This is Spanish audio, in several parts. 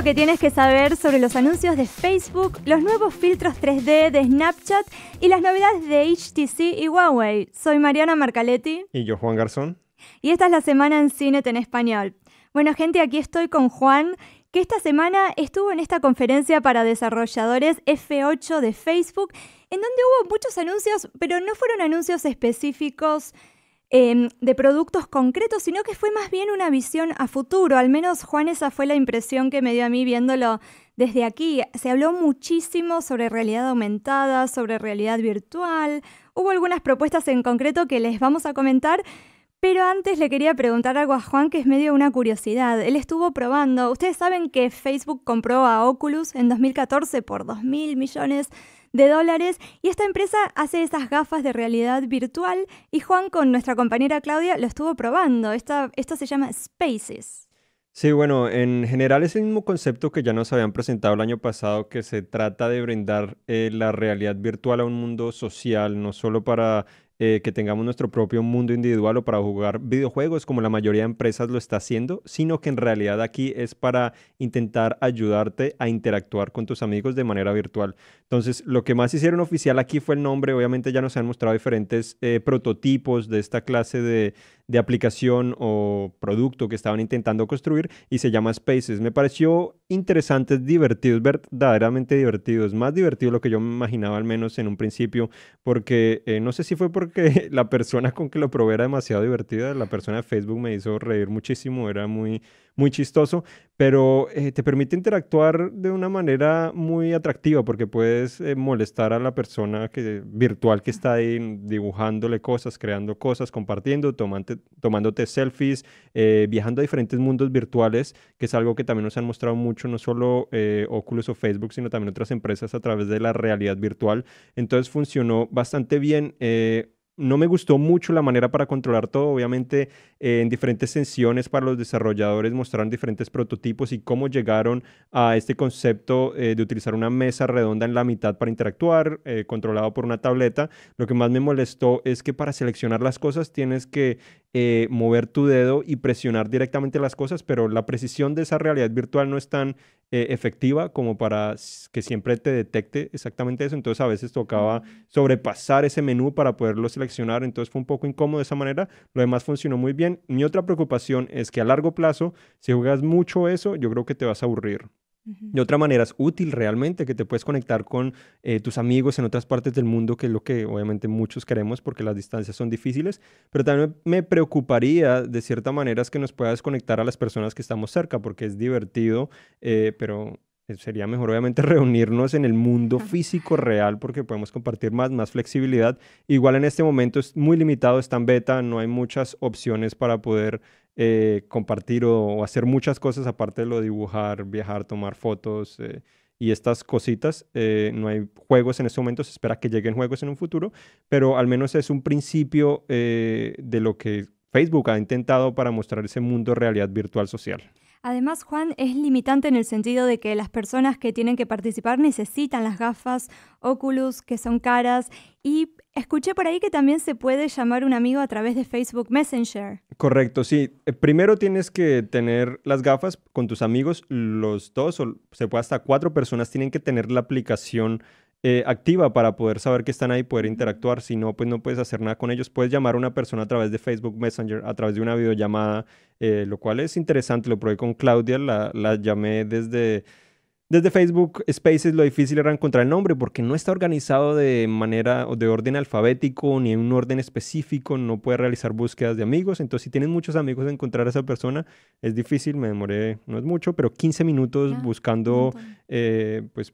lo que tienes que saber sobre los anuncios de Facebook, los nuevos filtros 3D de Snapchat y las novedades de HTC y Huawei. Soy Mariana Marcaletti. Y yo, Juan Garzón. Y esta es la semana en cine en Español. Bueno, gente, aquí estoy con Juan, que esta semana estuvo en esta conferencia para desarrolladores F8 de Facebook, en donde hubo muchos anuncios, pero no fueron anuncios específicos Em, de productos concretos, sino que fue más bien una visión a futuro. Al menos Juan, esa fue la impresión que me dio a mí viéndolo desde aquí. Se habló muchísimo sobre realidad aumentada, sobre realidad virtual. Hubo algunas propuestas en concreto que les vamos a comentar. Pero antes le quería preguntar algo a Juan que es medio una curiosidad. Él estuvo probando. Ustedes saben que Facebook compró a Oculus en 2014 por 2.000 mil millones de dólares y esta empresa hace esas gafas de realidad virtual y Juan con nuestra compañera Claudia lo estuvo probando. esto se llama Spaces. Sí, bueno, en general es el mismo concepto que ya nos habían presentado el año pasado, que se trata de brindar eh, la realidad virtual a un mundo social, no solo para eh, que tengamos nuestro propio mundo individual o para jugar videojuegos como la mayoría de empresas lo está haciendo, sino que en realidad aquí es para intentar ayudarte a interactuar con tus amigos de manera virtual. Entonces, lo que más hicieron oficial aquí fue el nombre, obviamente ya nos han mostrado diferentes eh, prototipos de esta clase de, de aplicación o producto que estaban intentando construir y se llama Spaces. Me pareció interesante, divertido, verdaderamente divertido, es más divertido de lo que yo me imaginaba al menos en un principio, porque eh, no sé si fue porque la persona con que lo probé era demasiado divertida, la persona de Facebook me hizo reír muchísimo, era muy, muy chistoso, pero eh, te permite interactuar de una manera muy atractiva porque puedes eh, molestar a la persona que, virtual que está ahí dibujándole cosas, creando cosas, compartiendo, tomándote selfies, eh, viajando a diferentes mundos virtuales, que es algo que también nos han mostrado mucho, no solo Oculus o Facebook, sino también otras empresas a través de la realidad virtual. Entonces funcionó bastante bien no me gustó mucho la manera para controlar todo. Obviamente en diferentes sesiones para los desarrolladores mostraron diferentes prototipos y cómo llegaron a este concepto eh, de utilizar una mesa redonda en la mitad para interactuar, eh, controlado por una tableta. Lo que más me molestó es que para seleccionar las cosas tienes que eh, mover tu dedo y presionar directamente las cosas, pero la precisión de esa realidad virtual no es tan efectiva como para que siempre te detecte exactamente eso. Entonces a veces tocaba mm. sobrepasar ese menú para poderlo seleccionar. Entonces fue un poco incómodo de esa manera. Lo demás funcionó muy bien. Mi otra preocupación es que a largo plazo, si juegas mucho eso, yo creo que te vas a aburrir. De otra manera, es útil realmente que te puedes conectar con eh, tus amigos en otras partes del mundo, que es lo que obviamente muchos queremos porque las distancias son difíciles, pero también me preocuparía de cierta manera es que nos puedas conectar a las personas que estamos cerca, porque es divertido, eh, pero eh, sería mejor obviamente reunirnos en el mundo físico real porque podemos compartir más, más flexibilidad. Igual en este momento es muy limitado, está en beta, no hay muchas opciones para poder eh, compartir o, hacer muchas cosas aparte de lo dibujar, viajar, tomar fotos. Eh, y estas cositas, no hay juegos en este momento, se espera que lleguen juegos en un futuro, pero al menos es un principio de lo que Facebook ha intentado para mostrar ese mundo realidad virtual social. Además, Juan, es limitante en el sentido de que las personas que tienen que participar necesitan las gafas Oculus, que son caras, y escuché por ahí que también se puede llamar un amigo a través de Facebook Messenger. Correcto, sí. Eh, primero tienes que tener las gafas con tus amigos, los dos, o se puede hasta cuatro personas tienen que tener la aplicación eh, activa para poder saber que están ahí, poder interactuar. Si no, pues no puedes hacer nada con ellos. Puedes llamar a una persona a través de Facebook Messenger, a través de una videollamada, eh, lo cual es interesante. Lo probé con Claudia, la, llamé desde, desde Facebook Spaces. Lo difícil era encontrar el nombre porque no está organizado de manera o de orden alfabético ni en un orden específico. No puede realizar búsquedas de amigos. Entonces, si tienes muchos amigos, encontrar a esa persona es difícil. Me demoré, no es mucho, pero 15 minutos ah, buscando, eh, pues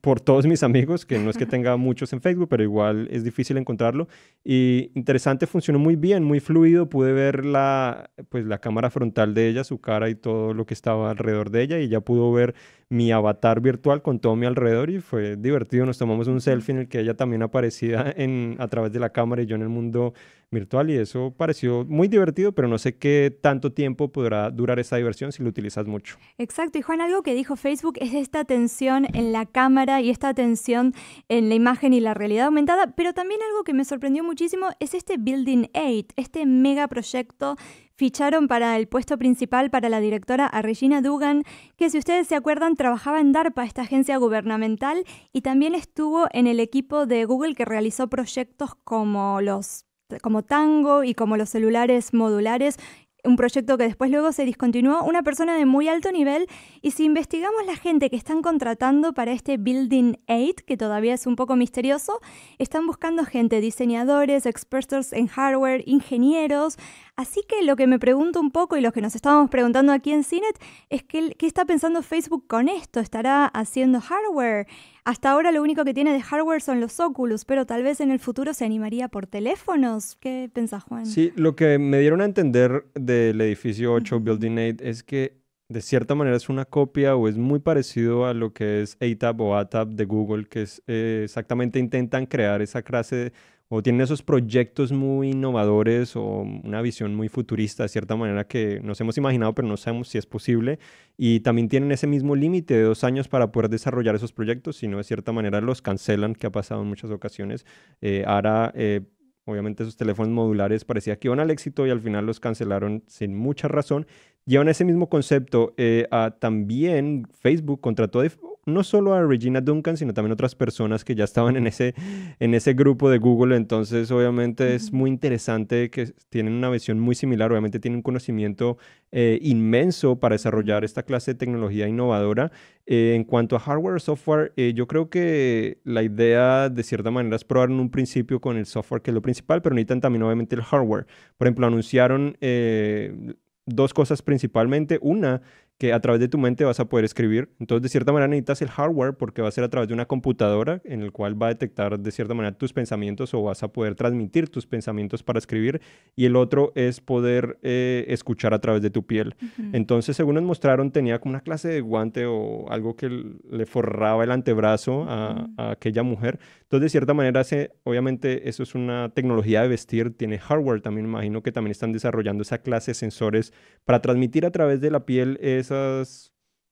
por todos mis amigos, que no es que tenga muchos en Facebook, pero igual es difícil encontrarlo. Y interesante, funcionó muy bien, muy fluido. Pude ver la, pues, la cámara frontal de ella, su cara y todo lo que estaba alrededor de ella. Y ya pudo ver mi avatar virtual con todo mi alrededor y fue divertido. Nos tomamos un selfie en el que ella también aparecía en, a través de la cámara y yo en el mundo virtual y eso pareció muy divertido, pero no sé qué tanto tiempo podrá durar esa diversión si lo utilizas mucho. Exacto, y Juan, algo que dijo Facebook es esta tensión en la cámara y esta tensión en la imagen y la realidad aumentada, pero también algo que me sorprendió muchísimo es este Building 8, este megaproyecto ficharon para el puesto principal para la directora a Regina Dugan, que si ustedes se acuerdan trabajaba en DARPA, esta agencia gubernamental, y también estuvo en el equipo de Google que realizó proyectos como los como Tango y como los celulares modulares un proyecto que después luego se discontinuó, una persona de muy alto nivel. Y si investigamos la gente que están contratando para este Building 8, que todavía es un poco misterioso, están buscando gente, diseñadores, expertos en hardware, ingenieros. Así que lo que me pregunto un poco y lo que nos estábamos preguntando aquí en CINET es que, qué está pensando Facebook con esto. ¿Estará haciendo hardware? Hasta ahora lo único que tiene de hardware son los Oculus, pero tal vez en el futuro se animaría por teléfonos. ¿Qué pensás, Juan? Sí, lo que me dieron a entender del edificio 8, Building 8, es que de cierta manera es una copia o es muy parecido a lo que es ATAP o ATAP de Google, que es, eh, exactamente intentan crear esa clase o tienen esos proyectos muy innovadores o una visión muy futurista de cierta manera que nos hemos imaginado pero no sabemos si es posible y también tienen ese mismo límite de dos años para poder desarrollar esos proyectos si no de cierta manera los cancelan que ha pasado en muchas ocasiones eh, ahora eh, obviamente esos teléfonos modulares parecía que iban al éxito y al final los cancelaron sin mucha razón Llevan ese mismo concepto eh, a, también Facebook contrató no solo a Regina Duncan, sino también otras personas que ya estaban en ese, en ese grupo de Google. Entonces, obviamente es muy interesante que tienen una visión muy similar, obviamente tienen un conocimiento eh, inmenso para desarrollar esta clase de tecnología innovadora. Eh, en cuanto a hardware, o software, yo creo que la idea de cierta manera es probar en un principio con el software, que es lo principal, pero necesitan también obviamente el hardware. Por ejemplo, anunciaron dos cosas principalmente. Una que a través de tu mente vas a poder escribir. Entonces, de cierta manera necesitas el hardware porque va a ser a través de una computadora en el cual va a detectar de cierta manera tus pensamientos o vas a poder transmitir tus pensamientos para escribir. Y el otro es poder eh, escuchar a través de tu piel. Entonces, según nos mostraron, tenía como una clase de guante o algo que le forraba el antebrazo a, aquella mujer. Entonces, de cierta manera, se, obviamente eso es una tecnología de vestir, tiene hardware también. Imagino que también están desarrollando esa clase de sensores para transmitir a través de la piel. Es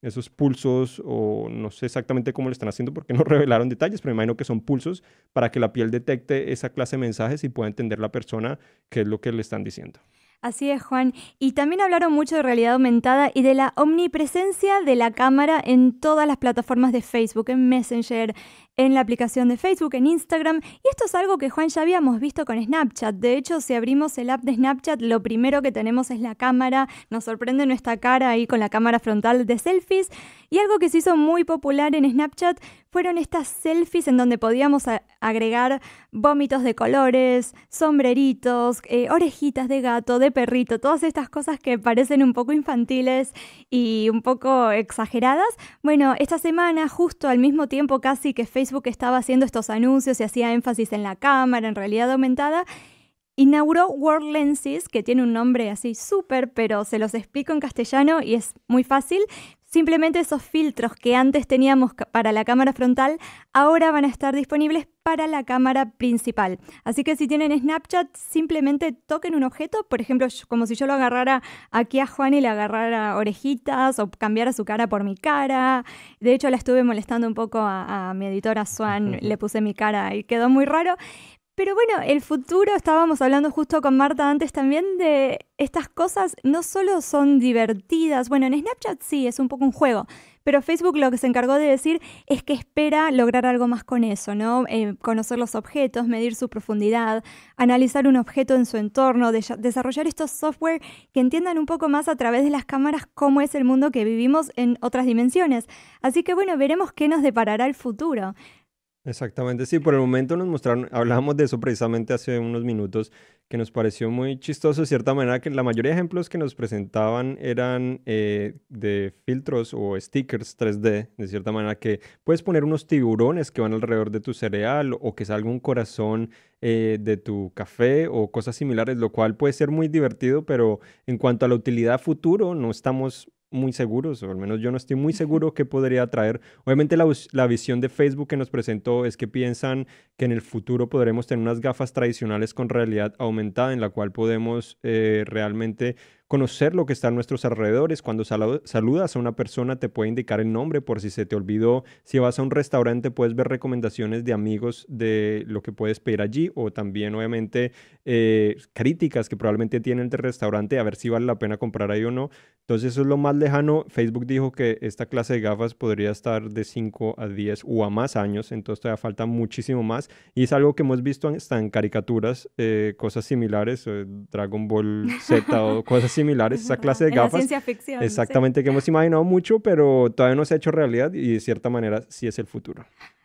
esos pulsos o no sé exactamente cómo lo están haciendo porque no revelaron detalles, pero imagino que son pulsos para que la piel detecte esa clase de mensajes y pueda entender la persona qué es lo que le están diciendo. Así es, Juan. Y también hablaron mucho de realidad aumentada y de la omnipresencia de la cámara en todas las plataformas de Facebook, en Messenger, en la aplicación de Facebook, en Instagram. Y esto es algo que Juan ya habíamos visto con Snapchat. De hecho, si abrimos el app de Snapchat, lo primero que tenemos es la cámara. Nos sorprende nuestra cara ahí con la cámara frontal de selfies. Y algo que se hizo muy popular en Snapchat fueron estas selfies en donde podíamos agregar vómitos de colores, sombreritos, eh, orejitas de gato, de perrito, todas estas cosas que parecen un poco infantiles y un poco exageradas. Bueno, esta semana, justo al mismo tiempo casi que Facebook, Facebook estaba haciendo estos anuncios y hacía énfasis en la cámara, en realidad aumentada, inauguró World Lenses, que tiene un nombre así súper, pero se los explico en castellano y es muy fácil. Simplemente esos filtros que antes teníamos para la cámara frontal ahora van a estar disponibles para la cámara principal. Así que si tienen Snapchat, simplemente toquen un objeto, por ejemplo, como si yo lo agarrara aquí a Juan y le agarrara orejitas o cambiara su cara por mi cara. De hecho, la estuve molestando un poco a, mi editora Swan, le puse mi cara y quedó muy raro. Pero bueno, el futuro, estábamos hablando justo con Marta antes también de estas cosas, no solo son divertidas, bueno, en Snapchat sí, es un poco un juego, pero Facebook lo que se encargó de decir es que espera lograr algo más con eso, ¿no? Eh, conocer los objetos, medir su profundidad, analizar un objeto en su entorno, desarrollar estos software que entiendan un poco más a través de las cámaras cómo es el mundo que vivimos en otras dimensiones. Así que bueno, veremos qué nos deparará el futuro. Exactamente, sí, por el momento nos mostraron, hablábamos de eso precisamente hace unos minutos, que nos pareció muy chistoso de cierta manera, que la mayoría de ejemplos que nos presentaban eran eh, de filtros o stickers 3D, de cierta manera, que puedes poner unos tiburones que van alrededor de tu cereal o que salga un corazón eh, de tu café o cosas similares, lo cual puede ser muy divertido, pero en cuanto a la utilidad futuro, no estamos muy seguros, o al menos yo no estoy muy seguro qué podría traer. Obviamente la, visión de Facebook que nos presentó es que piensan que en el futuro podremos tener unas gafas tradicionales con realidad aumentada en la cual podemos eh, realmente conocer lo que está en nuestros alrededores. Cuando saludas a una persona te puede indicar el nombre por si se te olvidó. Si vas a un restaurante puedes ver recomendaciones de amigos de lo que puedes pedir allí o también obviamente eh, críticas que probablemente tienen del restaurante a ver si vale la pena comprar ahí o no. Entonces eso es lo más lejano. Facebook dijo que esta clase de gafas podría estar de 5 a 10 o a más años, entonces todavía falta muchísimo más y es algo que hemos visto hasta en caricaturas, eh, cosas similares, eh, Dragon Ball Z o cosas similares, esa clase de gafas. Exactamente, que hemos imaginado mucho, pero todavía no se ha hecho realidad y de cierta manera sí es el futuro.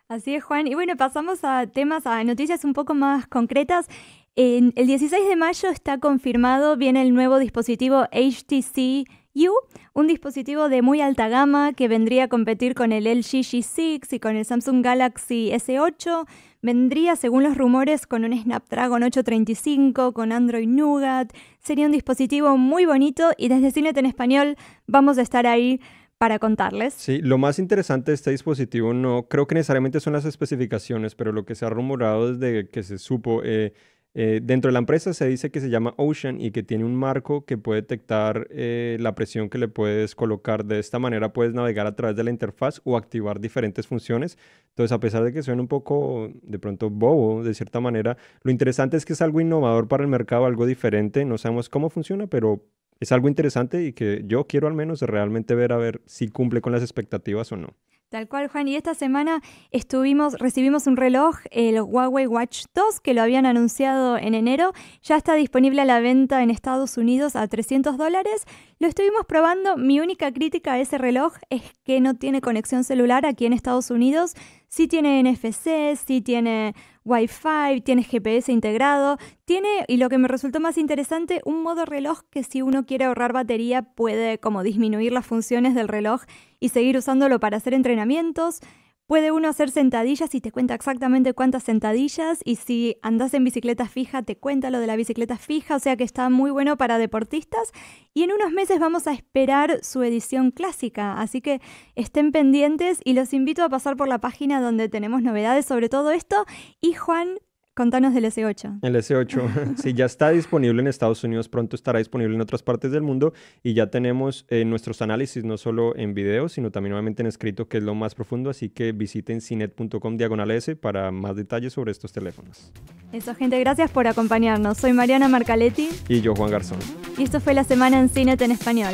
Así es, Juan. Y bueno, pasamos a temas, a noticias un poco más concretas. el 16 de mayo está confirmado, viene el nuevo dispositivo HTC U, un dispositivo de muy alta gama que vendría a competir con el LG G6 y con el Samsung Galaxy S8 Vendría, según los rumores, con un Snapdragon 835, con Android Nougat. Sería un dispositivo muy bonito y desde Cinet en Español vamos a estar ahí para contarles. Sí, lo más interesante de este dispositivo no creo que necesariamente son las especificaciones, pero lo que se ha rumorado desde que se supo eh, eh, dentro de la empresa se dice que se llama Ocean y que tiene un marco que puede detectar eh, la presión que le puedes colocar. De esta manera puedes navegar a través de la interfaz o activar diferentes funciones. Entonces, a pesar de que suene un poco de pronto bobo, de cierta manera, lo interesante es que es algo innovador para el mercado, algo diferente. No sabemos cómo funciona, pero es algo interesante y que yo quiero al menos realmente ver a ver si cumple con las expectativas o no. Tal cual, Juan. Y esta semana recibimos un reloj, el Huawei Watch 2, que lo habían anunciado en enero. Ya está disponible a la venta en Estados Unidos a 300 dólares. Lo estuvimos probando. Mi única crítica a ese reloj es que no tiene conexión celular aquí en Estados Unidos sí tiene NFC, sí tiene Wi-Fi, tiene GPS integrado, tiene, y lo que me resultó más interesante, un modo reloj que si uno quiere ahorrar batería puede como disminuir las funciones del reloj y seguir usándolo para hacer entrenamientos. Puede uno hacer sentadillas y te cuenta exactamente cuántas sentadillas y si andas en bicicleta fija te cuenta lo de la bicicleta fija, o sea que está muy bueno para deportistas y en unos meses vamos a esperar su edición clásica, así que estén pendientes y los invito a pasar por la página donde tenemos novedades sobre todo esto y Juan Contanos del S8. El S8, sí, ya está disponible en Estados Unidos, pronto estará disponible en otras partes del mundo y ya tenemos eh, nuestros análisis no solo en video, sino también nuevamente en escrito, que es lo más profundo, así que visiten cinet.com diagonal S para más detalles sobre estos teléfonos. Eso, gente, gracias por acompañarnos. Soy Mariana Marcaletti. Y yo, Juan Garzón. Y esto fue la semana en Cinet en Español.